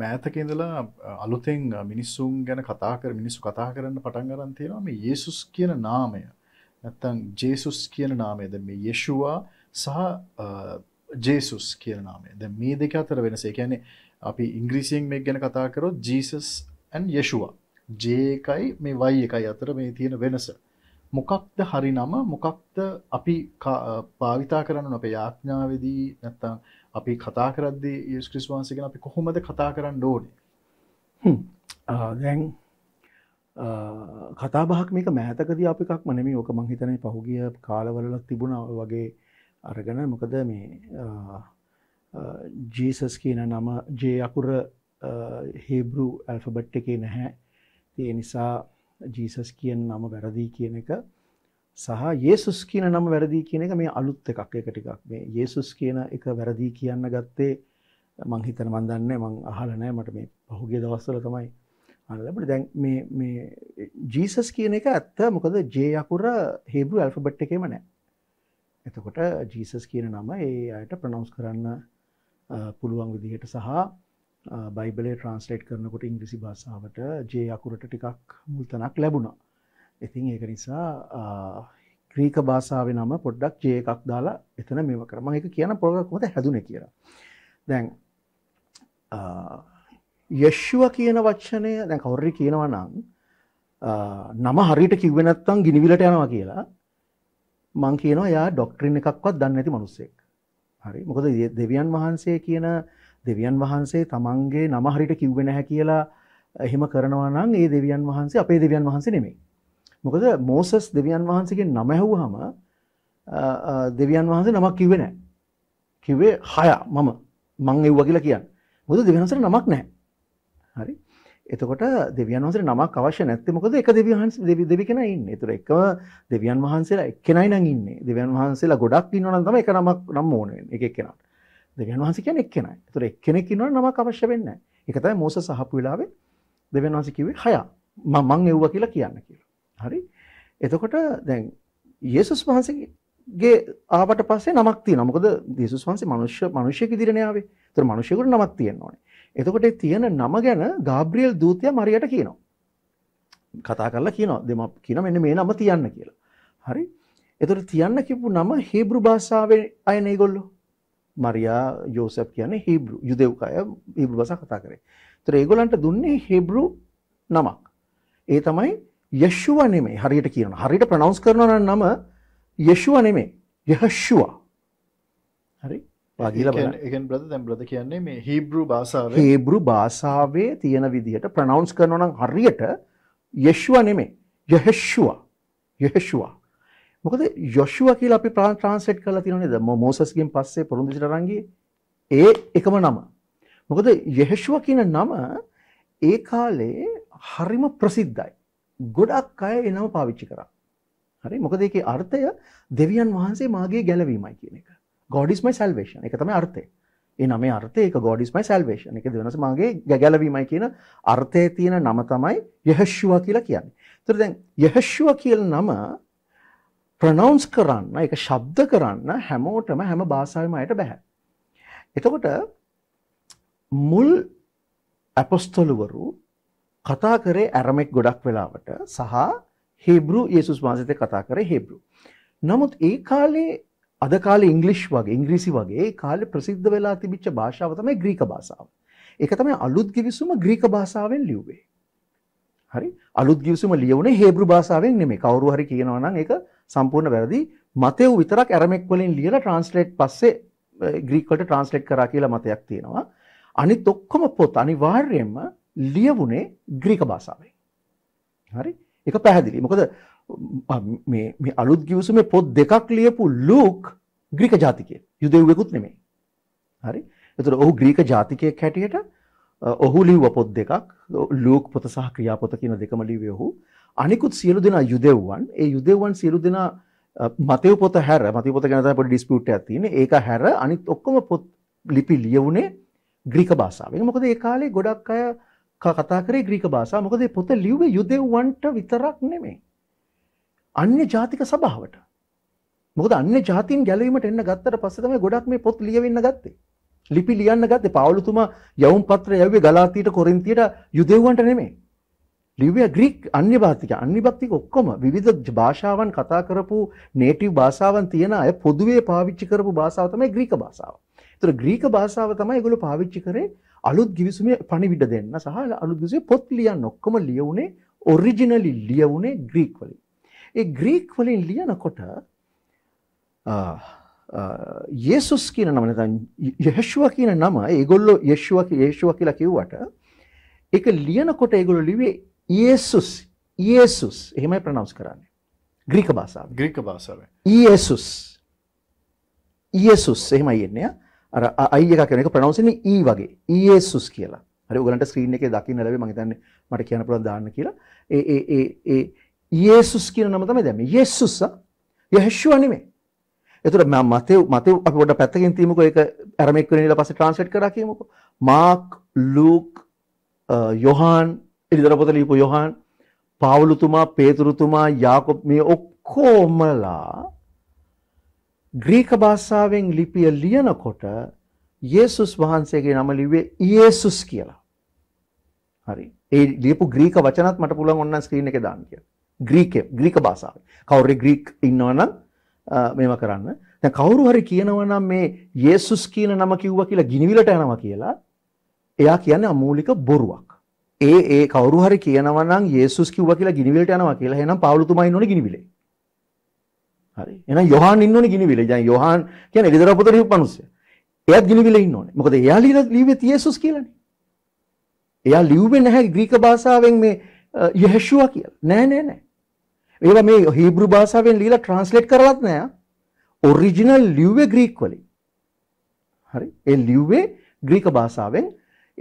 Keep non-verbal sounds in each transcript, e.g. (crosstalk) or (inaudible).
මෑතක ඉඳලා අලුතෙන් මිනිස්සුන් ගැන කතාකර මිනිස්සු කතා කරන්න පටන් ගරන් තියෙනවාම ඒසුස් කියන නාමය නැත්තං ජේසුස් කියන නාමයද මේ යේශවා සහ ජේසුස් කියන නාමය ද මේ දෙක අතර වෙනසේ කියැනෙ අපි ඉංග්‍රීසියෙන් මේ ගැන කතාකරොත් ජීසස් ඇන් යශවා ජේකයි මේ වයි එකයි අතර මේ තියෙන වෙනස මොකක්ද හරි නම මොකක්ද අපි පාවිතා කරන්න අප යාඥාවදී නැත්තං අපි කතා කරද්දි ඒස් ක්‍රිස් වහන්සගෙන අපි කොහොමද කතා කරන්න ඕන දැන් කතාබහක් මේක මෑතකද අපිකක් මනම ඕක මංහිතනය පහුගිය කාලවලක් තිබුණ වගේ අරගන මොකද මේ ජීසස් කියන නම ජේ අකුර හේබරු ඇල්ෆබට් එකේ නැහැ තිය නිසා ජීසස් කියන නම වැරදිී කියන එක සහ යේසුස් කියන නම වැරදි කියන එක මේ අලුත් එකක් ඒක ටිකක් මේ යේසුස් කියන එක වැරදි කියන්න ගත්තේ මං හිතන මන් දන්නේ මං අහලා නැහැ මට මේ පහුගිය දවස්වල තමයි අනලබට දැන් මේ මේ ජීසස් කියන එක ඇත්ත මොකද ජේ අකුර හේබ්‍රු ඇල්ෆබට් එකේම නැහැ. එතකොට ජීසස් කියන නම ඒ අයට ප්‍රනවුන්ස් කරන්න පුළුවන් විදිහට සහ බයිබලේ ට්‍රන්ස්ලේට් කරනකොට ඉංග්‍රීසි භාෂාවට ජේ අකුරට ටිකක් මුල්තනක් ලැබුණා. ඉතින් ඒක නිසා ක්‍රීක භාසාාව නම පොඩ්ඩක් ජය එකක් දාලා එතන මේම කරම එක කියන පොගක්මත හැදුන කියලා දැන් යශ්ව කියන වචනය දැ කවුරි කියනව නම් නම හරිට කිව්වෙනත්තම් ගිනිවිලට යනවා කියලා මං කියනවා යා ඩොක්ටරින් එකක්වත් දන්න ඇති මනුස්සෙක් හරි මොකද දෙවියන් වහන්සේ කියන දෙවියන් වහන්සේ තමන්ගේ නම හරිට කිව්වෙන හැ කියලා එහෙම කරනවා නම් ඒ දෙවියන් වහන්සේ අපේ දෙවියන් වහන්සේ නෙමේ මොකද මෝසස් දෙවියන් වහන්සේගේ නම ඇහුවාම දෙවියන් වහන්සේ නමක් කිව්වේ නැහැ. කිව්වේ හය මම මං එව්වා කියලා කියන්නේ. මොකද දෙවියන් වහන්සේට නමක් නැහැ. හරි. එතකොට දෙවියන් වහන්සේට නමක් අවශ්‍ය නැත්තේ මොකද එක දෙවියන් දෙවි දෙවි කෙනා ඉන්නේ. ඒතර එකම දෙවියන් වහන්සේලා එක්කෙනයි නම් ඉන්නේ. දෙවියන් වහන්සේලා ගොඩක් ඉන්නවා නම් තමයි එක නමක් නම් ඕන වෙන්නේ. එක එක්කෙනාට. දෙවියන් වහන්සේ කියන්නේ එක්කෙනයි. ඒතර එක්කෙනෙක් ඉන්නවනම් නමක් අවශ්‍ය වෙන්නේ නැහැ. ඒක තමයි මෝසස් අහපු වෙලාවේ දෙවියන් වහන්සේ කිව්වේ හය. මම මං එව්වා කියලා කියන්න කියලා. හරි එතකොට දැන් යේසුස් වහන්සේගේ ආවට පස්සේ නමක් තියෙනවා මොකද යේසුස් වහන්සේ මනුෂ්‍ය මනුෂ්‍යෙක් ඉදිරියට ආවේ ඒතර මනුෂ්‍යෙකුට නමක් තියෙන්න ඕනේ එතකොට ඒ තියෙන නම ගැන ගාබ්‍රියෙල් දූතයා මරියට කියනවා කතා කරලා කියනවා දෙම කියන මෙන්න මේ නම තියන්න කියලා හරි එතකොට තියන්න කිව්ව නම හීබ්‍රු භාෂාවේ අයනේ ඒගොල්ලෝ මරියා යෝසප් කියන්නේ හීබ්‍රු යුදෙව් අය හීබ්‍රු භාෂාව කතා කරේ. ඒතර ඒගොල්ලන්ට දුන්නේ හීබ්‍රු නමක්. ඒ තමයි යශුව නෙමේ හරියට කියන හරිට ප්‍රනවස් කරනවන නම යශුව නෙමේ යහශවා හරි ඒගෙන් බ්‍රද දැම් බ්‍රද කියන්නේ මේ හිබ්‍රු භාසාාව ඒබ්‍රු භාසාාවේ තියෙන විදිහට ප්‍රනවන්ස් කරනවනම් හරියට යශුව නෙමේ යහශවා යහශවා මොකද යොෂුව කියලා අපි ප්‍රාන් ට්‍රන්සෙට් කලා තිනේ දම මෝසස්ගෙන් පස්සේ පොරුදුසිට රන්ගේ ඒ එකම නම මොකද යහශුව කියන නම ඒ කාලේ හරිම ප්‍රසිද්ධයි ගොඩක් අය එනම පාවිච්චි කරා. හරි මොකද ඒකේ අර්ථය දෙවියන් වහන්සේ මාගේ ගැලවීමයි කියන එක. God is my salvation. ඒක තමයි අර්ථය. ඒ නමේ අර්ථය ඒක God is my salvation. ඒක දෙවනස මාගේ ගැලවීමයි කියන අර්ථයේ තියෙන නම තමයි යහෂුවා කියලා කියන්නේ. ඒතර දැන් යහෂුවා කියලා නම ප්‍රනවුන්ස් කරන්න ඒක ශබ්ද කරන්න හැමෝටම හැම භාෂාවෙම අයට බෑ. එතකොට මුල් අපොස්තොලවරු කතා කරේ ඇරමෙක් ගොඩක් වෙලාවට සහ හෙබරු යේසුස් වහන්සේත් කතා කරේ හෙබරු. නමුත් ඒ කාලේ අද කාලේ ඉංග්‍රීසි වගේ ඉංග්‍රීසි වගේ ඒ කාලේ ප්‍රසිද්ධ වෙලා තිබිච්ච භාෂාව තමයි ග්‍රීක භාෂාව. ඒක තමයි අලුත් ගිවිසුම ග්‍රීක භාෂාවෙන් ලිව්වේ. හරි? අලුත් ගිවිසුම ලියුනේ හෙබරු භාෂාවෙන් නෙමෙයි. කවුරු හරි කියනවා නම් ඒක සම්පූර්ණ වැරදි. මතෙව් විතරක් ඇරමෙක් වලින් ලියලා ට්‍රාන්ස්ලේට් පස්සේ ග්‍රීක් වලට ට්‍රාන්ස්ලේට් කරා කියලා මතයක් තියෙනවා. අනිත් ඔක්කොම පොත් අනිවාර්යයෙන්ම ලියවුනේ ග්‍රීක භාෂාවෙන්. හරි? ඒක පැහැදිලි. මොකද මේ මේ අලුත් ගිවිසුමේ පොත් දෙකක් ලියපු ලූක් ග්‍රීක ජාතිකයෙක්. යුදෙව්වෙකුත් නෙමෙයි. හරි? එතකොට ඔහු ග්‍රීක ජාතිකයෙක් හැටියට ඔහු ලිව්ව පොත් දෙකක් ලූක් පොත සහ ක්‍රියාපොත කියන දෙකම ලිව්වේ ඔහු. අනිකුත් සියලු දෙනා යුදෙව්වන්. ඒ යුදෙව්වන් සියලු දෙනා මතව පොත හැර මතව පොත ගැන තමයි පොඩි ඩිස්පියුට් එකක් තියෙන්නේ. ඒක හැර අනිත් ඔක්කොම පොත් ලිපි ලියවුනේ ග්‍රීක භාෂාවෙන්. මොකද ඒ කාලේ ගොඩක් අය කතා කරේ ග්‍රීක භාෂාව. මොකද මේ පොත ලිව්වේ යුදෙව්වන්ට විතරක් නෙමෙයි. අන්‍ය ජාතික සභාවට. මොකද අන්‍ය ජාතින් ගැලවීමට එන්න ගත්තට පස්සේ තමයි ගොඩක් මේ පොත් ලියවෙන්න ගත්තේ. ලිපි ලියන්න ගත්තේ පාවුලතුමා යවුම් පත්‍රය යව්වේ ගලාතීට කොරින්තියට යුදෙව්වන්ට නෙමෙයි. ලිව්වේ ග්‍රීක අන්‍ය භාතික අන්‍ය භාතික ඔක්කොම විවිධ භාෂාවන් කතා කරපු නේටිව් භාෂාවන් තියෙන අය පොදුවේ පාවිච්චි කරපු භාෂාව තමයි ග්‍රීක භාෂාව. ඒතර ග්‍රීක භාෂාව තමයි ඒගොල්ලෝ පාවිච්චි කරේ අලුත් ගිවිසුමේ පණිවිඩ දෙන්න සහ අලුත් ගිවිසුමේ පොත් ලියන්න ඔක්කොම ලියුනේ ඔරිජිනලි ලියුනේ ග්‍රීක වලින්. ඒ ග්‍රීක වලින් ලියනකොට යේසුස් කියන නම නැත්නම් යේෂුව කියන නම ඒගොල්ලෝ යේෂුව යේෂුව කියලා කිව්වට ඒක ලියනකොට ඒගොල්ලෝ ලිව්වේ යේසුස් යේසුස් එහෙමයි ප්‍රනවුන්ස් කරන්නේ. ග්‍රීක භාෂාවෙන්. ග්‍රීක භාෂාවෙන්. යේසුස් යේසුස් එහෙමයි එන්නේ. අර අයි එක කියන එක ප්‍රනවුන්ස් වෙන්නේ ඊ වගේ ඊයේසුස් කියලා. හරි ඔයගලන්ට ස්ක්‍රීන් එකේ දකින්න ලැබෙයි මම හිතන්නේ මට කියන්න පුළුවන් දාන්න කියලා. ඒ ඒ ඒ ඒ ඊයේසුස් කියන නම තමයි දැම්මේ. යේසුස් යහෂුව නෙමෙයි. එතකොට මම මතේ මතේ අපි පොඩ්ඩක් පැත්තකින් තියමුකෝ ඒක ඇරමික් වෙන ඊට පස්සේ ට්‍රාන්ස්ලේට් කරා කියමුකෝ. මාක් ලූක් යොහාන් එළිදර පොත ලියපු යොහාන් පාවුලුතුමා පේතුරුතුමා යාකොබ් මේ ඔක්කොමලා ග්‍රීක භාෂාවෙන් ලිපිය ලියනකොට යේසුස් වහන්සේගේ නම ලිව්වේ යේසුස් කියලා. හරි. ඒ ලියපු ග්‍රීක වචනත් මට පුළුවන් ඔන්න ස්ක්‍රීන් එකේ දාන්න කියලා. ග්‍රීක ග්‍රීක භාෂාවෙන්. කවුරු ග්‍රීක ඉන්නවනම් මේවා කරන්න. දැන් කවුරු හරි කියනවා නම් මේ යේසුස් කියන නම කිව්වා කියලා ගිනිවිලට යනවා කියලා එයා කියන්නේ අමූලික බොරුවක්. ඒ ඒ කවුරු හරි කියනවා නම් යේසුස් කිව්වා කියලා ගිනිවිලට යනවා කියලා එහෙනම් පාවුලුතුමා ඉන්නෝනේ ගිනිවිලේ. හරි. එහෙනම් යොහාන් ඉන්න ඕනේ ගිනිවිල. දැන් යොහාන් කියන්නේ එලිදරව පොතේ ලියපු මිනිස්සයා. එයාත් ගිනිවිල ඉන්න ඕනේ. මොකද එයා ලියුවේ තියේසුස් කියලානේ. එයා ලියුවේ නැහැ ග්‍රීක භාෂාවෙන් මේ යේෂුවා කියලා. නෑ නෑ නෑ. ඒවා මේ හීබ්‍රු භාෂාවෙන් ලියලා ට්‍රාන්ස්ලේට් කරලත් නෑ. ඔරිජිනල් ලියුවේ ග්‍රීක වලින්. හරි. ඒ ලියුවේ ග්‍රීක භාෂාවෙන්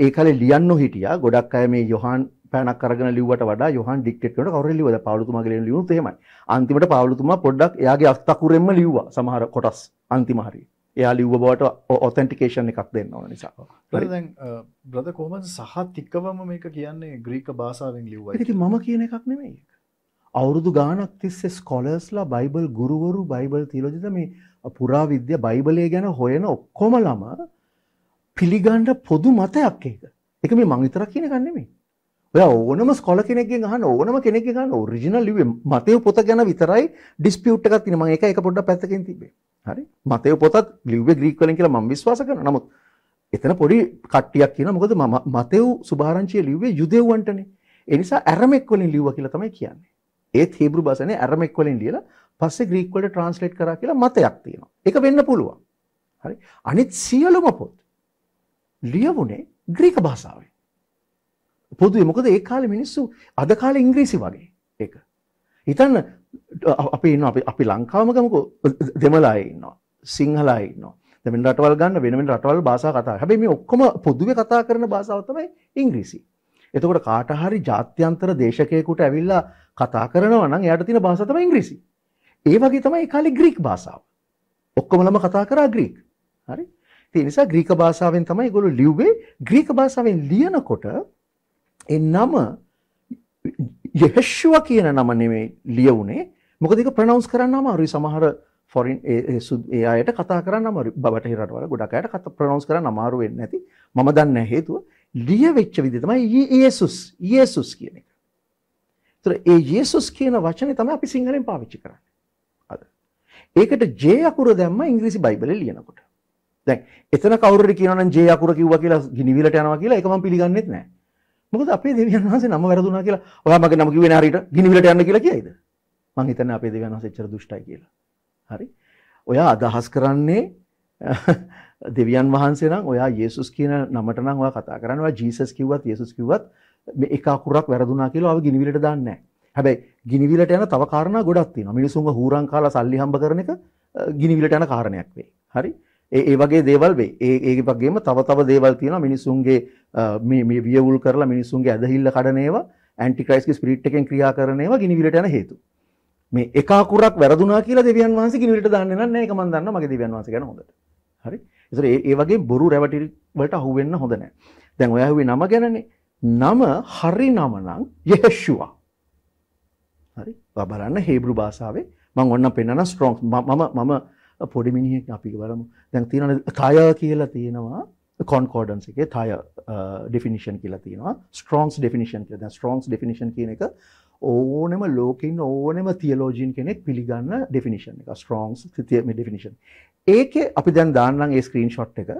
ඒ කාලේ ලියන්න හිටියා. ගොඩක් අය මේ යොහාන් පෑනක් අරගෙන ලිව්වට වඩා යොහන් ඩික්ටේට් කරනකොට කවුරු ලිව්වද පාව්ලුතුමාගේ ලියන ලියුනුත් එහෙමයි. අන්තිමට පාව්ලුතුමා පොඩ්ඩක් එයාගේ අත්අකුරෙන්ම ලිව්වා සමහර කොටස් අන්තිම හරියට. එයා ලිව්ව බවට ඔතැන්ටිකේෂන් එකක් දෙන්න ඕන නිසා දැන් බ්‍රද කොහමද සහත් එක්කවම මේක කියන්නේ ග්‍රීක භාසාාවෙන් ලිව්ව ඇති ම කියන එකක් නෙමයි අවුරුදු ගානක් තිස්සේ ස්කොලස්ලා බයිබල් ගුරුවරු බයිබල් තිීරෝජිත මේ පුරා විද්‍ය බයිබලය ගැන හොයන ඔක්කොම ළම පිළිගණ්ඩ පොදු මතයක් ඒක එක මේ මංවිතර කියන ගන්නෙමේ ඔයා ඕනම ස්කොලර් කෙනෙක්ගෙන් අහන්න ඕනම කෙනෙක්ගෙන් අහන්න ඔරිජිනල් ලිව්වේ මතේ පොත ගැන විතරයි ඩිස්පියුට් එකක් තියෙන. මම ඒක එක පොඩ්ඩක් පැත්තකින් තිබ්බේ. හරි. මතේ පොතත් ලිව්වේ ග්‍රීක වලින් කියලා මම විශ්වාස කරනවා. නමුත් එතන පොඩි කට්ටියක් කියනවා මොකද මතෙව් සුභාරංචිය ලිව්වේ යුදෙව්වන්ටනේ. ඒ නිසා ඇරමෙක් වලින් ලිව්වා කියලා තමයි කියන්නේ. ඒත් හීබ්‍රු භාෂාවේ ඇරමෙක් වලින් ලියලා පස්සේ ග්‍රීක වලට ට්‍රාන්ස්ලේට් කරා කියලා මතයක් තියෙනවා. ඒක වෙන්න පුළුවන්. හරි. අනිත් සියලුම පොත් ලියවුනේ ග්‍රීක භාෂාවෙන්. පොදුවේ මොකද ඒ කාලේ මිනිස්සු අද කාලේ ඉංග්‍රීසි වගේ ඒක. හිතන්න අපි ඉන්න අපි අපි ලංකාවම ගමුකෝ දෙමළයි ඉන්නවා. සිංහලයි ඉන්නවා. දැන් වෙන රටවල් ගන්න වෙන වෙන රටවල් භාෂා කතා. හැබැයි මේ ඔක්කොම පොදුවේ කතා කරන භාෂාව තමයි ඉංග්‍රීසි. එතකොට කාට හරි ජාත්‍යන්තර දේශකයෙකුට ඇවිල්ලා කතා කරනවා නම් එයාට තියෙන භාෂාව තමයි ඉංග්‍රීසි. ඒ වගේ තමයි ඒ කාලේ ග්‍රීක භාෂාව. ඔක්කොමලම කතා කරා ග්‍රීක. හරි? ඒ නිසා ග්‍රීක භාෂාවෙන් තමයි ඒගොල්ලෝ ලිව්වේ. ග්‍රීක භාෂාවෙන් ලියනකොට ඒ නම යහෂුව කියන නම නෙමෙයි ලියුනේ. මොකද ඒක ප්‍රොනවුන්ස් කරන්න අමාරුයි සමහර ෆොරින් ඒ ඒ අයට කතා කරන්න අමාරුයි. බබට හිරට වල ගොඩක් අයට කතා ප්‍රොනවුන්ස් කරන්න අමාරු වෙන්නේ නැති. මම දන්නේ හේතුව ලියවෙච්ච විදිහ තමයි යේසුස් යේසුස් කියන එක. ඒතර ඒ යේසුස් කියන වචනේ තමයි අපි සිංහලෙන් පාවිච්චි කරන්නේ. අද. ඒකට J අකුර දැම්ම ඉංග්‍රීසි බයිබලේ ලියනකොට. දැන් එතන කවුරු හරි කියනවා නම් J අකුර කිව්වා කියලා ගිනිවිලට යනවා කියලා ඒක මම පිළිගන්නේත් නැහැ. මොකද අපේ දෙවියන් වහන්සේ නම වැරදුනා කියලා ඔයා මගේ නම කිව්වේ නෑ හරියට ගිනිවිලට යන්න කියලා කියයිද? මං හිතන්නේ අපේ දෙවියන් වහන්සේ එච්චර දුෂ්ටයි කියලා. හරි. ඔයා අදහස් කරන්නේ (laughs) දෙවියන් වහන්සේ නම් ඔයා යේසුස් කියන නමට නම් ඔයා කතා කරන්නේ. ඔයා ජීසස් කිව්වත් යේසුස් කිව්වත් මේ එක අකුරක් වැරදුනා කියලා ඔයා ගිනිවිලට දාන්නේ නැහැ. හැබැයි ගිනිවිලට යන තව කාරණා ගොඩක් තියෙනවා. මිනිසුන්ව හූරන් කාලා සල්ලි හම්බ කරන එක ගිනිවිලට යන කාරණයක් වෙයි. හරි. ඒ ඒ වගේ දේවල් වෙයි. ඒ ඒ වගේම තව තව දේවල් තියෙනවා මිනිසුන්ගේ මේ මේ වියවුල් කරලා මිනිසුන්ගේ ඇදහිල්ල කඩන ඒවා ඇන්ටි ක්‍රයිස්ට්ගේ ස්පිරිට් එකෙන් ක්‍රියා කරන ඒවා ගිනිවිලට යන හේතු. මේ එක අකුරක් වැරදුනා කියලා දෙවියන් වහන්සේ ගිනිවිලට දාන්නේ නැහැ. ඒක මම දන්නවා මගේ දෙවියන් වහන්සේ ගැන හොඳට. හරි. ඒතර ඒ ඒ වගේ බොරු රැවටිලි වලට අහු වෙන්න හොඳ නැහැ. දැන් ඔයා හුවේ නම ගැනනේ. නම හරි නම නම් යේෂුවා. හරි. ඔයා බලන්න හේබ්‍රු භාෂාවේ මම ඔන්නම් පෙන්නන ස්ට්‍රොංග් මම මම පොඩි මිනිහෙක් අපි බලමු දැන් තියෙන තය කියලා තියෙනවා කොන්කෝඩන්ස එකේ තය ඩිෆිනිෂන් කියලා තියෙනවා ස්ට්‍රෝන්ස් ඩිෆිනිෂන් කියලා දැන් ස්ට්‍රෝන්ස් ඩිෆිනිෂන් කියන එක ඕනෙම ලෝකින් ඕනෙම තියලෝජීන් කෙනෙක් පිළිගන්න ඩිෆිනිෂන් එක ස්ට්‍රෝන්ස් තියම ඩිෆිනිෂන් ඒකේ අපි දැන් දාන්නම් ඒ ස්ක්‍රීන් ෂොට් එක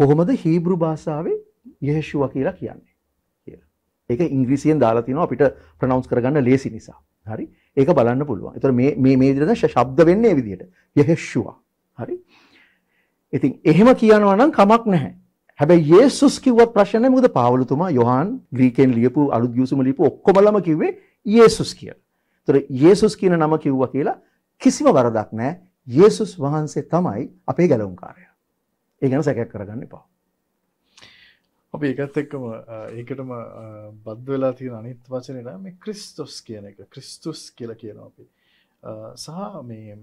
කොහොමද හීබරු භාෂාවේ යේෂුව කියලා කියන්නේ ඒක ඉංග්‍රීසියෙන් දාලා තිනවා අපිට ප්‍රනවුන්ස් කරගන්න ලේසි නිසා. හරි? ඒක බලන්න පුළුවන්. ඒතර මේ මේ මේ විදිහට ශබ්ද වෙන්නේ මේ විදිහට. යහෙෂුවා. හරි? ඉතින් එහෙම කියනවා නම් කමක් නැහැ. හැබැයි යේසුස් කිව්වත් ප්‍රශ්න නැහැ. මොකද පාවලතුමා යොහාන් ග්‍රීකෙන් ලියපු අලුත් ගිවිසුම ලියපු ඔක්කොමලම කිව්වේ යේසුස් කියලා. ඒතර යේසුස් කියන නම කිව්වා කියලා කිසිම වරදක් නැහැ. යේසුස් වහන්සේ තමයි අපේ ගැලවුම්කාරයා. ඒ ගැන සැකයක් කරගන්න එපා. අපි ඒකත් එක්කම ඒකටම බද්ධ වෙලා තියෙන අනිත් වචනේ නම් මේ ක්‍රිස්තුස් කියන එක. ක්‍රිස්තුස් කියලා කියනවා අපි. සහ මේ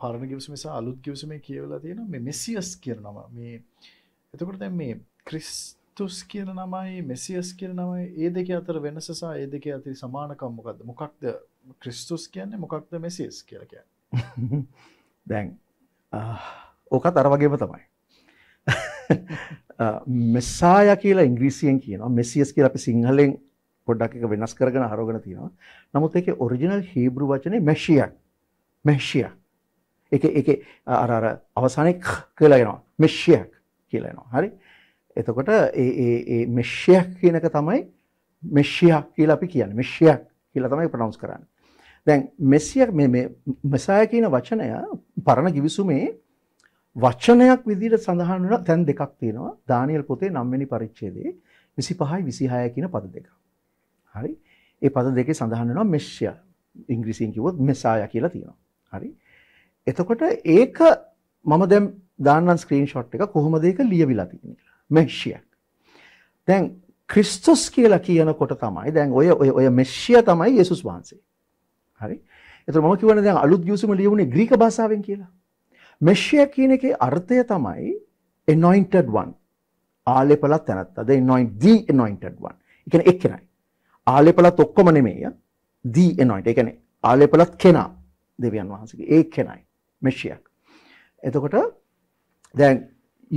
පාරණ ගිවසම නිසා අලුත් ගිවසම කියවලා තියෙන මේ මෙසිියස් කියන නම මේ එතකොට දැන් මේ ක්‍රිස්තුස් කියන නමයි මෙසිියස් කියන නමයි ඒ දෙක අතර වෙනසසා ඒ දෙක ඇති සමානකම් මොකක්ද මොකක්ද ක්‍රිස්තුස් කියන්නේ මොකක්ද මෙසිස් කියල කිය (laughs) දැන් ඕකත් අර වගේම තමයි (laughs) මෙසාය කියලා ඉංග්‍රීසියෙන් කියනවා මෙසිියස් කිය අපි සිංහලෙන් පොඩ්ඩක් එක වෙනස් කරගෙන හරවගෙන තියෙනවා. නමුත් ඒකේ ඔරිජිනල් හීබ්‍රු වචනේ මෙෂියක්. මෙෂියක්. ඒක ඒක අර අර අවසානයේ කියලා එනවා. මෙෂියක් කියලා එනවා. හරි? එතකොට ඒ ඒ ඒ මෙෂියක් කියන එක තමයි මෙෂියා කියලා අපි කියන්නේ. මෙෂියක් කියලා තමයි ප්‍රොනවුන්ස් කරන්නේ. දැන් මෙසියක් මේ මේ මෙසාය කියන වචනය පරණ කිවිසුමේ වචනයක් විදිහට සඳහන් වෙන තැන් දෙකක් තියෙනවා. දානියෙල් පොතේ 9 වෙනි පරිච්ඡේදයේ 25යි 26 කියන පද දෙකක්. හරි ඒ පද දෙකේ සඳහන් වෙනවා මෙෂ්‍ය ඉංග්‍රීසියෙන් කිව්වොත් මෙසායා කියලා තියෙනවා හරි එතකොට ඒක මම දැන් දාන්නම් ස්ක්‍රීන්ෂොට් එක කොහොමද ඒක ලියවිලා තියෙන්නේ කියලා මෙෂ්‍යක් දැන් ක්‍රිස්තුස් කියලා කියනකොට තමයි දැන් ඔය ඔය ඔය මෙෂ්‍ය තමයි යේසුස් වහන්සේ හරි එතකොට මම කියවනේ දැන් අලුත් ගිවිසුම ලියවුනේ ග්‍රීක භාෂාවෙන් කියලා මෙෂ්‍ය කියන එකේ අර්ථය තමයි anointed one ආලේපලත් තැනත්තා the anointed the anointed one ඒ කියන්නේ එක්කෙනයි ආලේපලත් ඔක්කොම නෙමෙයි දී එනොයිට්. ඒ කියන්නේ ආලේපලත් කෙනා දෙවියන් වහන්සේගේ ඒ කෙනයි මෙෂියක්. එතකොට දැන්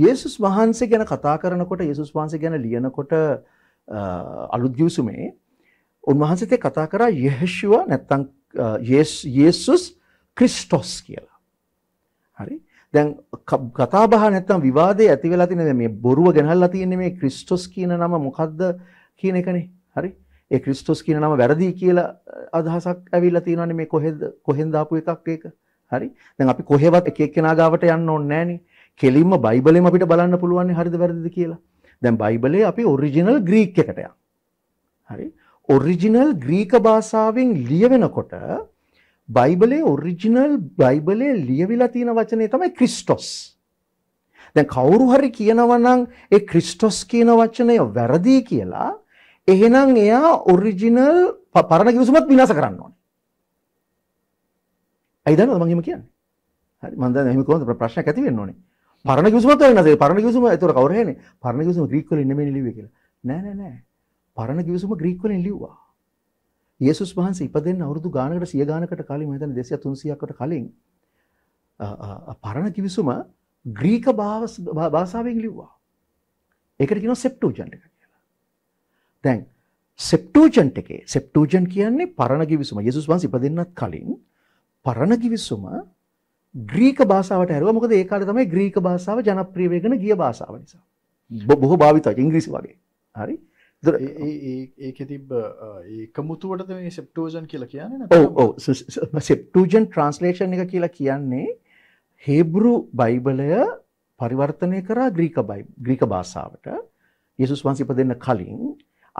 යේසුස් වහන්සේ ගැන කතා කරනකොට යේසුස් වහන්සේ ගැන ලියනකොට අලුත් ගිවිසුමේ උන්වහන්සේට කතා කරා යේෂුව නැත්තම් යේසුස් ක්‍රිස්ටොස් කියලා. හරි? දැන් කතා බහ නැත්තම් විවාදේ ඇති වෙලා තියෙන මේ බොරුව ගෙනල්ලා තියෙන්නේ මේ ක්‍රිස්ටොස් කියන නම මොකද්ද කියන එකනේ. හරි? ඒ ක්‍රිස්තුස් කියන නම වැරදි කියලා අදහසක් ඇවිල්ලා තියෙනවානේ මේ කොහෙද කොහෙන්ද ආපු එකක් ඒක. හරි. දැන් අපි කොහෙවත් එක එක්කෙනා ගාවට යන්න ඕනේ නැහනේ. කෙලින්ම බයිබලෙම අපිට බලන්න පුළුවන් හරිද වැරදිද කියලා. දැන් බයිබලේ අපි ඔරිජිනල් ග්‍රීක් එකට යන්න. හරි. ඔරිජිනල් ග්‍රීක භාෂාවෙන් ලියවෙනකොට බයිබලේ ඔරිජිනල් බයිබලේ ලියවිලා තියෙන වචනේ තමයි ක්‍රිස්ටොස්. දැන් කවුරු හරි කියනවා නම් ඒ ක්‍රිස්ටොස් කියන වචනය වැරදි කියලා එහෙනම් එයා ඔරිජිනල් පරණ ගිවිසුමත් විනාශ කරන්න ඕනේ. ඇයි දන්නවද මම එහෙම කියන්නේ? හරි මම දන්නේ එහෙම කොහොමද ප්‍රශ්නයක් ඇති වෙන්න ඕනේ. පරණ කිවිසුමත් වෙනස පරණ කිවිසුම ඒතර කවුරු හේනේ පරණ කිවිසුම ග්‍රීක වලින් නෙමෙයි ලිව්වේ කියලා නෑ නෑ නෑ පරණ කිවිසුම ග්‍රීක වලින් ලිව්වා යේසුස් වහන්සේ ඉපදෙන්න අවුරුදු ගානකට 100 ගානකට කලින් මම හිතන්නේ 200 300කට කලින් පරණ කිවිසුම ග්‍රීක භාෂාවෙන් ලිව්වා ඒකට කියනවා සෙප්ටුජන්ට් එක දැන් සෙප්ටූජන්ට් එකේ සෙප්ටූජන් කියන්නේ පරණ කිවිසුම. යේසුස් වහන්සේ ඉපදෙන්නත් කලින් පරණ කිවිසුම ග්‍රීක භාෂාවට හැරුවා. මොකද ඒ කාලේ තමයි ග්‍රීක භාෂාව ජනප්‍රිය වෙගෙන ගිය භාෂාව නිසා. බොහෝ භාවිතයි ඉංග්‍රීසි වගේ. හරි. ඒක තිබ එකමුතුවට මේ සෙප්ටෝජන් කියලා කියන්නේ සෙප්ටූජන් ට්‍රන්ස්ලේෂන් එක කියලා කියන්නේ හේබරු බයිබලය පරිවර්තනය කරා ග්‍රීක බයි ග්‍රීක භාෂාවට යසුස් වන්සිප දෙන්න කලින්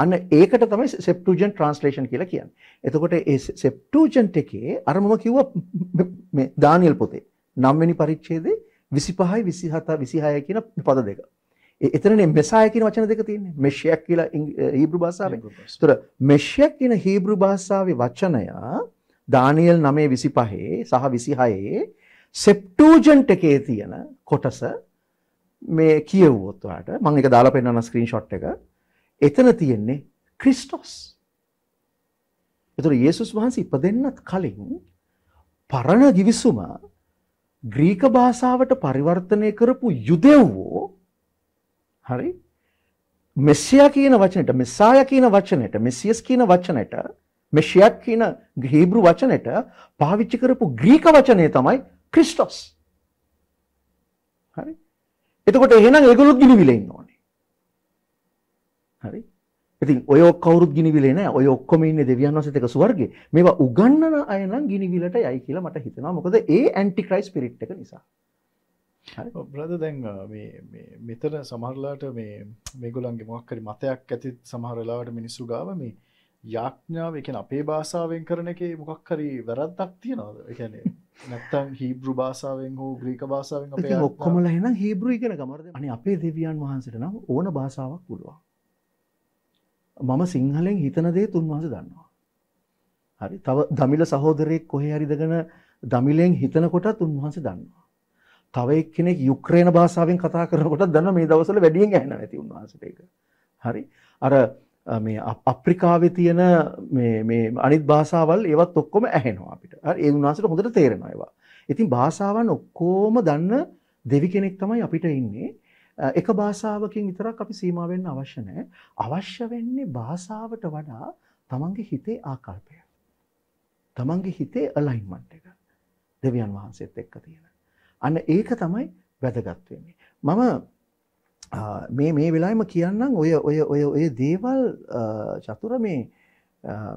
අන්න ඒකට තමයි සෙප්ටූජන් ට්‍රන්ස්ලේෂන් කියලා කියන්නේ. එතකොට ඒ සෙප්ටූජන්ට් එකේ අර මම කිව්වා මේ දානියෙල් පොතේ 9 වෙනි පරිච්ඡේදේ 25යි 27 26 කියන පද දෙක. එතනනේ මෙසාය කියන වචන දෙක තියෙන්නේ. මෙෂයක් කියලා හීබ්‍රු භාෂාවෙන්. ඒතර මෙෂයක් කියන හීබ්‍රු භාෂාවේ වචනය දානියෙල් 9:25 සහ 26 සෙප්ටූජන්ට් එකේ තියෙන කොටස මේ කියවුවොත් ඔයාලට මම ඒක දාලා පෙන්නන ස්ක්‍රීන්ෂොට් එක එතන තියෙන්නේ ක්‍රිස්ටොස්. ඒතර යේසුස් වහන්සේ ඉපදෙන්නත් කලින් පරණ givisuma ග්‍රීක භාෂාවට පරිවර්තනය කරපු යුදෙව්වෝ හරි මෙස්සියා කියන වචනෙට මෙස්සාය කියන වචනෙට මෙසියස් කියන වචනෙට මෙෂියක් කියන හීබ්‍රු වචනෙට පාවිච්චි කරපු ග්‍රීක වචනය තමයි ක්‍රිස්ටොස්. හරි. එතකොට එහෙනම් ඒගොල්ලොත් ගිලිවිලා ඉන්නවා. හරි ඉතින් ඔය කවුරුත් ගිනිවිලේ නෑ ඔය ඔක්කොම ඉන්නේ දෙවියන් වහන්සේත් එක්ක ස්වර්ගේ මේවා උගන්වන අය නම් ගිනිවිලට යයි කියලා මට හිතෙනවා මොකද ඒ ඇන්ටි ක්‍රයිස් ස්පිරිට් එක නිසා හරි බ්‍රදර් දැන් මේ මේ මෙතන සමහරලාට මේ මේගොල්ලන්ගේ මොකක් හරි මතයක් ඇති සමහර වෙලාවට මිනිස්සු ගාව මේ යාඥාව එකන අපේ භාෂාවෙන් කරන එකේ මොකක්හරි වැරද්දක් තියෙනවද එකැන නැත්තම් හිබ්‍රු භාෂාවෙන් හෝ ග්‍රීක භාෂාවෙන් ඔක්කොමල එන හිබ්‍රු ඉගෙන ගමරද අනි අපේ දෙවියන් වහන්සට නම් ඕන භාෂාවක් පුළුවන් මම සිංහලෙන් හිතන දේ තුන්වහස දන්නවා. හරි තව දමිල සහෝදරයෙක් කොහේ හරිදගෙන දමිලෙන් හිතනකොටත් උන්වහන්සේ දන්නවා. තව එක්කෙනෙක් යුක්‍රේන භාෂාවෙන් කතා කරනකොටත් දන්න මේ දවස්වල වැඩියෙන් ඇහෙන නැති උන්වහන්සේට ඒක. හරි. අර මේ අප්‍රිකාවේ තියෙන මේ මේ අනිත් භාෂාවල් ඒවත් ඔක්කොම ඇහෙනවා අපිට. හරි. ඒ උන්වහන්සේට හොඳට තේරෙනවා ඒවා. ඉතින් භාෂාවන් ඔක්කොම දන්න දෙවි කෙනෙක් තමයි අපිට ඉන්නේ. එක භාෂාවකින් විතරක් අපි සීමා වෙන්න අවශ්‍ය නැහැ. අවශ්‍ය වෙන්නේ භාෂාවට වඩා තමන්ගේ හිතේ ආකල්පය. තමන්ගේ හිතේ අලයින්මන්ට් එක. දෙවියන් වහන්සේත් එක්ක තියෙන. අන්න ඒක තමයි වැදගත් වෙන්නේ. මම මේ මේ වෙලාවෙම කියන්නම් ඔය ඔය ඔය ඔය දේවල් චතුර මේ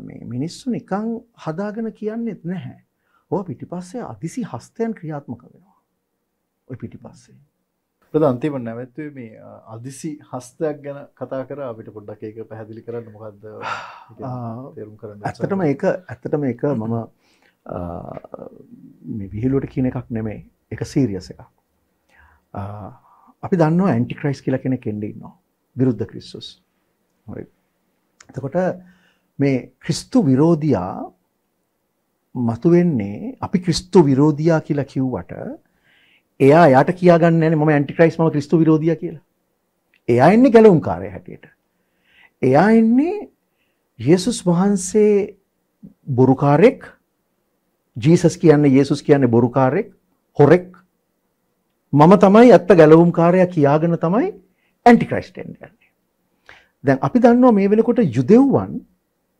මේ මිනිස්සු නිකන් හදාගෙන කියන්නේත් නැහැ. ඔය පිටිපස්සේ අතිසි හස්තයන් ක්‍රියාත්මක වෙනවා. ඔය පිටිපස්සේ ප්‍රධන්තිම නැවැත්වේ මේ අදිසි හස්තයක් ගැන කතා කර අපිට පොඩ්ඩක් ඒක පැහැදිලි කරන්න මොකක්ද තේරුම් කරන්න ඇතටම එක ඇත්තටම එක මම විහිලුවට කියන එකක් නෙමේ එක සීරියස එක අපි දන්න ඇන්ටික්‍රයිස් කියලා කෙන කෙන්ඩෙන්නවා විරුද්ධ ක්‍රිස්සුස් එතකොට මේ ක්‍රිස්තු විරෝධයා මතුවෙන්නේ අපි ක්‍රිස්තු විරෝධයා කියලා කිව්වට එයා යට කියාගන්න න ම ඇන්ටික්‍රයිස් ම ක්‍රිස්තු විරෝධිය කියලා. එයා එන්නේ ගැලවුම් කාරය හැටියට. එයා එන්නේ යසුස් වහන්සේ බොරුකාරෙක් ජීසස් කියන්න යසුස් කියන්නේ බොරුකාරෙක් හොරෙක් මම තමයි ඇත්ත ගැලවුම් කාරය කියාගෙන තමයි ඇන්ටික්‍රයිස්ටෙන් ගන්නේ. දැන් අපි දන්නවා මේ වෙනකොට යුදෙව්වන්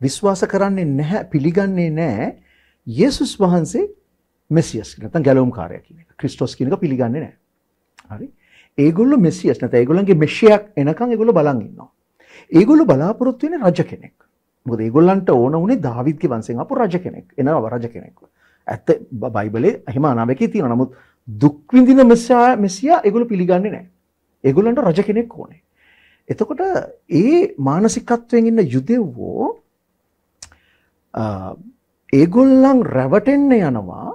විශ්වාස කරන්නේ නැහැ පිළිගන්නේ නෑ යසුස් වහන්සේ මෙසියස් නැතන් ගැලවම් කාරය කියන ක්‍රිස්ටෝස් කියනක පිළිගන්න නෑ හරි ඒගොල්ල මෙසියස් නත ඒගොලන්ගේ මෙෂයක් එනකං එගොල බලන්ඉන්නවා ඒගොල්ල බලාපොරොත්තු වෙන රජ කෙනෙක් බොද ඒගොල්ලන්ට ඕන වනේ දවිදගේ වන්සෙන් අප රජ කෙනෙක් එන අවරජ කෙනෙක් ඇත්ත බයිබලේ අහෙම අනාවක තියෙන නමුත් දුක්විඳින මෙසා මෙසියා එගොල පිළිගන්න නෑ ඒගොල්ලන්ට රජ කෙනෙක් ඕනේ එතකොට ඒ මානසිකත්වයෙන් ඉන්න යුදෙව්වෝ ඒගොල්ලන් රැවටෙන්න යනවා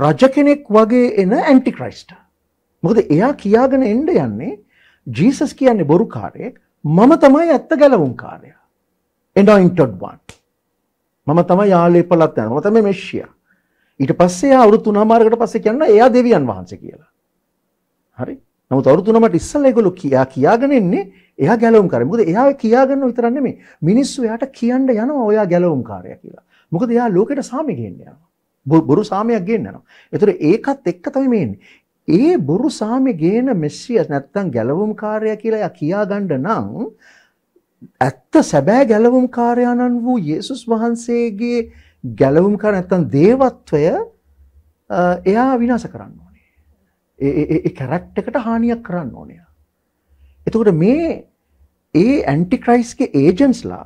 රජ කෙනෙක් වගේ එන ඇන්ටික්‍රයිස්ට. මොකද එයා කියාගෙන එන්ඩ යන්නේ ජීසස් කියන්නේ බොරු කාරයෙක් මම තමයි ඇත්ත ගැලවුම් කාරය. එඩයින්ටඩ්වන්. මම තම යාලේ පලත් යන මතම මෙශ්්‍යිය. ඊට පස්සේ අවුරුතු නාමාරකට පස්සේ කියන්න එයා දෙවියන් වහන්ස කියලා. හරි නමුත් අවුරුතුනමට ඉස්සල් එකොලු කියා කියාගෙනෙන්නේ එයා ගැලවුම් කරමුද එයා කියාගන්න විතරන්නේ මේ මිනිස්සු යාට කියන්න යන ඔයා ගැලවුම් කාරය කියලා. මොකද එයා ලෝකට සාමිගෙන්න්නවා. බොරු සාමයක් ගේන්නනවා. ඒතර ඒකත් එක්ක තමයි මේ ඒ බොරු සාමේ ගේන මෙස්සියස් නැත්තම් ගැලවුම් කාර්යය කියලා කියා ගන්න නම් ඇත්ත සැබෑ ගැලවුම් කාර්යානන් වූ යේසුස් වහන්සේගේ ගැලවුම් කර නැත්තම් දේවත්වය එයා විනාශ කරන්න ඕනේ. ඒ ඒ කැරක්ටර් එකට හානියක් කරන්න ඕනේ. එතකොට මේ ඒ ඇන්ටික්‍රයිස්ගේ ඒජන්ස්ලා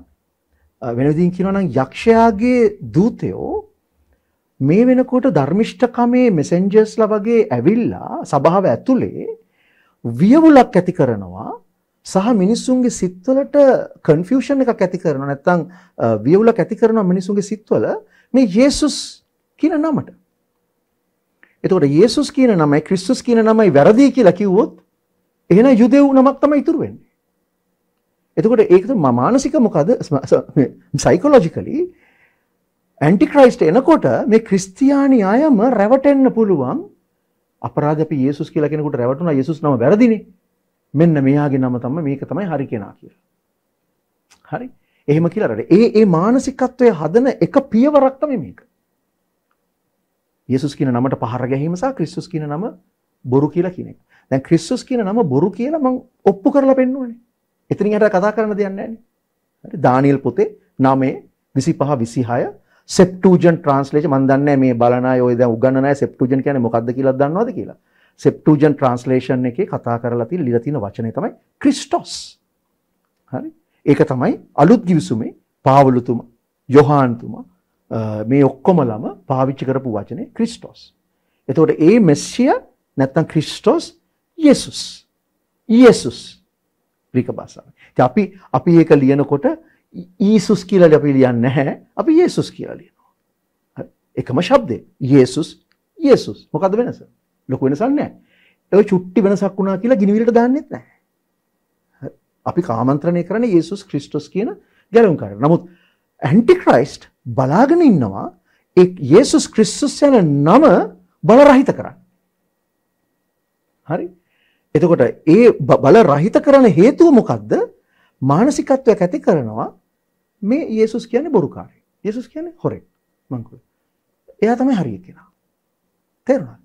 වෙනදින් කියනවා නම් යක්ෂයාගේ දූතයෝ මේ වෙනකොට ධර්මිෂ්ඨකමේ මෙසෙන්ජර්ස්ලා වගේ ඇවිල්ලා සභාව ඇතුලේ වියවුලක් ඇති කරනවා සහ මිනිස්සුන්ගේ සිත්වලට කන්ෆියුෂන් එකක් ඇති කරනවා නැත්නම් වියවුලක් ඇති කරනවා මිනිස්සුන්ගේ සිත්වල මේ යේසුස් කියන නමට. එතකොට යේසුස් කියන නමයි ක්‍රිස්තුස් කියන නමයි වැරදි කියලා කිව්වොත් එහෙනම් යුදෙව් නමක් තමයි ඉතුරු වෙන්නේ. එතකොට ඒක මානසික මොකද සයිකොලොජිකලි ඇන්ටික්‍රයිස්ට එනකොට මේ ක්‍රිස්තියානි අයම රැවටෙන්න පුළුවන් අපරාධ අපි යේසුස් කියලා කෙනෙකුට රැවටුණා යේසුස් නම වැරදිනේ මෙන්න මෙයාගේ නම තමයි මේක තමයි හරි කෙනා කියලා. හරි. එහෙම කියලා රට. ඒ ඒ මානසිකත්වයේ හදන එක පියවරක් තමයි මේක. යේසුස් කියන නමට පහර ගැනීම සහ ක්‍රිස්තුස් කියන නම බොරු කියලා කියන එක. දැන් ක්‍රිස්තුස් කියන නම බොරු කියලා මම ඔප්පු කරලා පෙන්නුවනේ. එතනින් හරියට කතා කරන්න දෙයක් නැහැ නේ. හරි. දානියෙල් පොතේ 9 25 26 සෙප්ටූජන් ට්‍රාන්ස්ලේෂන් මම දන්නේ මේ බලන අය ඔය දැන් උගන්නන අය සෙප්ටූජන් කියන්නේ මොකක්ද කියලා දන්නවද කියලා. සෙප්ටූජන් ට්‍රාන්ස්ලේෂන් එකේ කතා කරලා තියෙන ලියලා තියෙන වචනේ තමයි ක්‍රිස්ටොස්. හරි. ඒක තමයි අලුත් ගිවිසුමේ පාවලුතුමා, යොහාන්තුමා මේ ඔක්කොමලම පාවිච්චි කරපු වචනේ ක්‍රිස්ටොස්. එතකොට ඒ මෙස්සියා නැත්තම් ක්‍රිස්ටොස් යේසුස්. යේසුස්. ග්‍රීක භාෂාවෙන්. ඉතින් අපි අපි ඒක ලියනකොට ඊසුස් කියලට අපි ලියන්න නැහැ අපි ඒසුස් කියලා ලියනවා එකම ශබ්දේ ඒසුස් ඒසුස් මොකද වෙනස ලොකු වෙනසක් නැහැ ඔය චුට්ටි වෙනසක් වුණා කියලා ගිනිවිලට දාන්නෙත් නැහැ අපි කාමන්ත්‍රණය කරන්නේ ඒසුස් ක්‍රිස්ටොස් කියන ගැලුම්කාරය නමුත් ඇන්ටික්‍රයිස්ට් බලාගෙන ඉන්නවා ඒ ඒසුස් ක්‍රිස්තුස් යන නම බලරහිත කරන්න හරි එතකොට ඒ බල රහිත කරන හේතුව මොකක්ද මානසිකත්වයක් ඇති කරනවා මේ යේසුස් කියන්නේ බොරුකාරයෙක්. යේසුස් කියන්නේ හොරෙක්. මං එයා තමයි හරිය කියලා. තේරුණාද?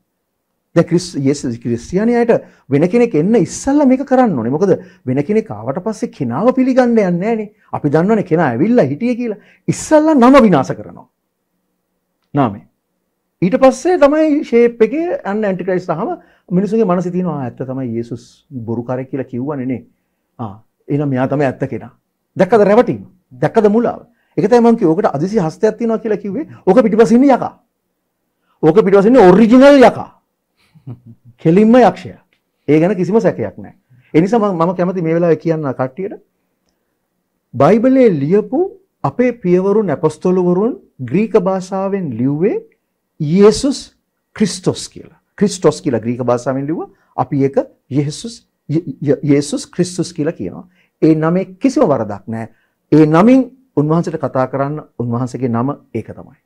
දැන් ක්‍රිස් යේසුස් ක්‍රිස්තියානියට වෙන කෙනෙක් එන්න ඉස්සල්ලා මේක කරන්න ඕනේ. මොකද වෙන කෙනෙක් ආවට පස්සේ කෙනාව පිළිගන්න යන්නේ නැහනේ. අපි දන්නවනේ කෙනා ඇවිල්ලා හිටියේ කියලා. ඉස්සල්ලා නම විනාශ කරනවා. නාමේ. ඊට පස්සේ තමයි ෂේප් එකේ අන්න ඇන්ටික්‍රයිස්ට් තහම මිනිසුන්ගේ මනසේ තියෙනවා ආ ඇත්ත තමයි යේසුස් බොරුකාරයෙක් කියලා කිව්වනේ නේ. ආ එන මෙයා තම ඇත්ත කෙනා දැක්කද රැවටීම දැක්කද මුලාව එකතයි මංකි ඕකට අදිසි හස්තයක් තියෙනවා කියලා කිව්වේ ඕක පිටිපසින්නේ යකා ඕක පිටිපසින්නේ ඔරිජිනල් යකා කෙලින්ම යක්ෂය ඒ ගැන කිසිම සැකයක් නෑ එනිසා මම කැමති මේ වෙලාවේ කියන්න කට්ටියට බයිබලයේ ලියපු අපේ පියවරුන් අපොස්තොලවරුන් ග්‍රීක භාෂාවෙන් ලිව්වේ යේසුස් ක්‍රිස්තොස් කියලා ක්‍රිස්ටොස් කියලා ග්‍රීක භාෂාවෙන් ලිව්වා අපි ඒක යේසුස් යේසුස් ක්‍රිස්තුස් කියලා කියනවා. ඒ නමේ කිසිම වරදක් නැහැ. ඒ නමින් උන්වහන්සේට කතා කරන්න උන්වහන්සේගේ නම ඒක තමයි.